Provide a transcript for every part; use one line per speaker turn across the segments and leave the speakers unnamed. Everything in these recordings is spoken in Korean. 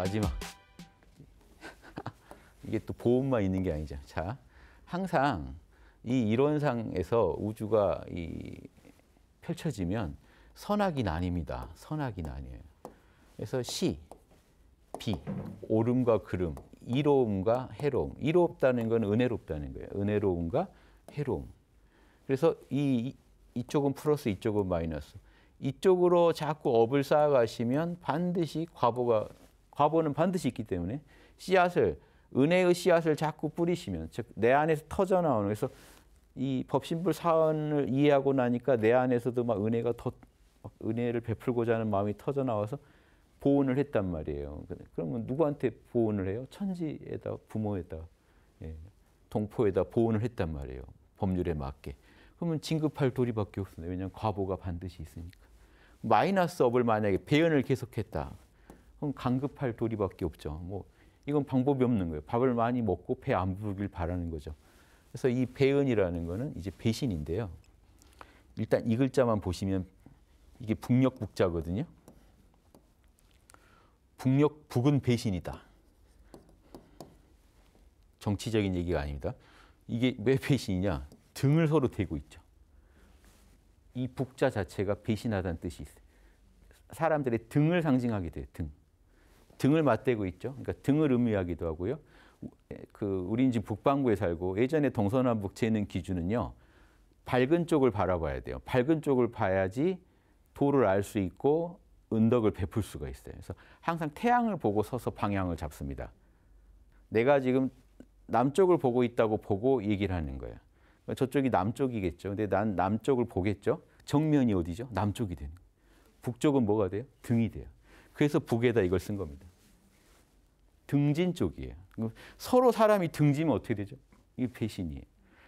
마지막. 이게 또 보험만 있는 게 아니죠. 자, 항상 이 이론상에서 우주가 이 펼쳐지면 선악이 나뉩니다. 선악이 나뉘어요. 그래서 시, 비, 오름과 그름, 이로움과 해로움. 이롭다는 건 은혜롭다는 거예요. 은혜로움과 해로움. 그래서 이 이쪽은 플러스, 이쪽은 마이너스. 이쪽으로 자꾸 업을 쌓아가시면 반드시 과보가 과보는 반드시 있기 때문에 씨앗을 은혜의 씨앗을 자꾸 뿌리시면 즉 내 안에서 터져 나오는 그래서 이 법신불 사원을 이해하고 나니까 내 안에서도 막 은혜가 더 은혜를 베풀고자 하는 마음이 터져 나와서 보온을 했단 말이에요. 그러면 누구한테 보온을 해요? 천지에다 부모에다 예, 동포에다 보온을 했단 말이에요. 법률에 맞게. 그러면 진급할 도리밖에 없습니다. 왜냐하면 과보가 반드시 있으니까. 마이너스 업을 만약에 배연을 계속했다. 그럼 강급할 도리밖에 없죠. 뭐 이건 방법이 없는 거예요. 밥을 많이 먹고 배 안 부르길 바라는 거죠. 그래서 이 배은이라는 거는 이제 배신인데요. 일단 이 글자만 보시면 이게 북녘 북자거든요. 북녘 북은 배신이다. 정치적인 얘기가 아닙니다. 이게 왜 배신이냐? 등을 서로 대고 있죠. 이 북자 자체가 배신하다는 뜻이 있어요. 사람들의 등을 상징하게 돼요. 등. 등을 맞대고 있죠. 그러니까 등을 의미하기도 하고요. 그 우린 지금 북반구에 살고 예전에 동서남북 재는 기준은요. 밝은 쪽을 바라봐야 돼요. 밝은 쪽을 봐야지 도를 알 수 있고 은덕을 베풀 수가 있어요. 그래서 항상 태양을 보고 서서 방향을 잡습니다. 내가 지금 남쪽을 보고 있다고 보고 얘기를 하는 거예요. 그러니까 저쪽이 남쪽이겠죠. 근데 난 남쪽을 보겠죠. 정면이 어디죠? 남쪽이 되는 거예요. 북쪽은 뭐가 돼요? 등이 돼요. 그래서 북에다 이걸 쓴 겁니다. 등진 쪽이에요. 서로 사람이 등지면 어떻게 되죠? 이게 배신이에요.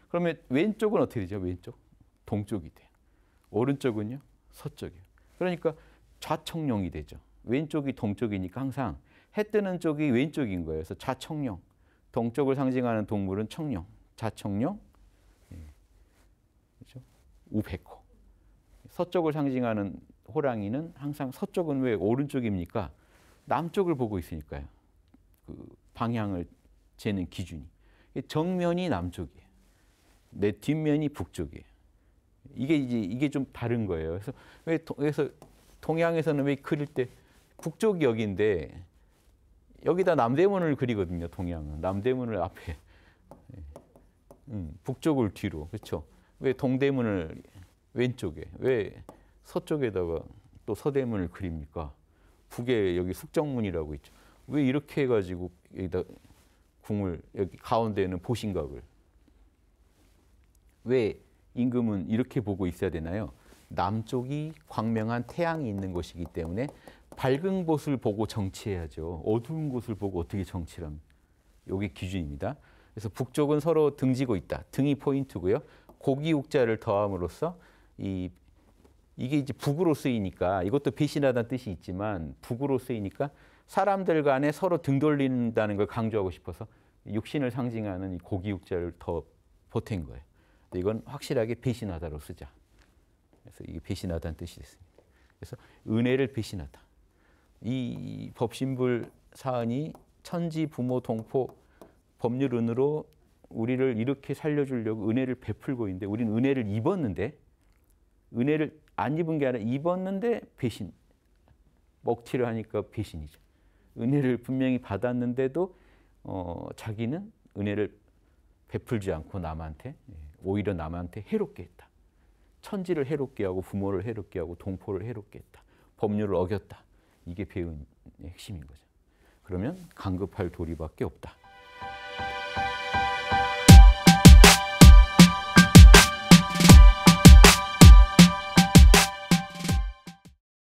그러면 왼쪽은 어떻게 되죠? 왼쪽. 동쪽이 돼요. 오른쪽은요? 서쪽이요. 그러니까 좌청룡이 되죠. 왼쪽이 동쪽이니까 항상 해 뜨는 쪽이 왼쪽인 거예요. 그래서 좌청룡. 동쪽을 상징하는 동물은 청룡. 좌청룡. 예. 그렇죠? 우백호. 서쪽을 상징하는 호랑이는 항상 서쪽은 왜 오른쪽입니까? 남쪽을 보고 있으니까요. 그 방향을 재는 기준이. 정면이 남쪽이에요. 내 뒷면이 북쪽이에요. 이게 이제 이게 좀 다른 거예요. 그래서 왜 그래서 동양에서는 왜 그릴 때 북쪽이 여기인데 여기다 남대문을 그리거든요. 동양은 남대문을 앞에 예. 음, 북쪽을 뒤로 그렇죠. 왜 동대문을 왼쪽에 왜 서쪽에다가 또 서대문을 그립니까? 북에 여기 숙정문이라고 있죠. 왜 이렇게 해가지고 여기다 궁을 여기 가운데는 에 보신각을 왜 임금은 이렇게 보고 있어야 되나요? 남쪽이 광명한 태양이 있는 것이기 때문에 밝은 곳을 보고 정치해야죠. 어두운 곳을 보고 어떻게 정치를 이게 기준입니다. 그래서 북쪽은 서로 등지고 있다. 등이 포인트고요. 고기 육자를 더함으로써 이 이게 이제 북으로 쓰이니까 이것도 배신하다는 뜻이 있지만 북으로 쓰이니까 사람들 간에 서로 등 돌린다는 걸 강조하고 싶어서 육신을 상징하는 이 고기육자를 더 보탠 거예요. 이건 확실하게 배신하다로 쓰자. 그래서 이게 배신하다는 뜻이 됐습니다. 그래서 은혜를 배신하다. 이 법신불 사안이 천지 부모 동포 법률은으로 우리를 이렇게 살려주려고 은혜를 베풀고 있는데 우리는 은혜를 입었는데 은혜를 안 입은 게 아니라 입었는데 배신 먹튀를 하니까 배신이죠. 은혜를 분명히 받았는데도 어, 자기는 은혜를 베풀지 않고 남한테 예, 오히려 남한테 해롭게 했다. 천지를 해롭게 하고 부모를 해롭게 하고 동포를 해롭게 했다. 법률을 어겼다. 이게 배운의 핵심인 거죠. 그러면 강급할 도리밖에 없다.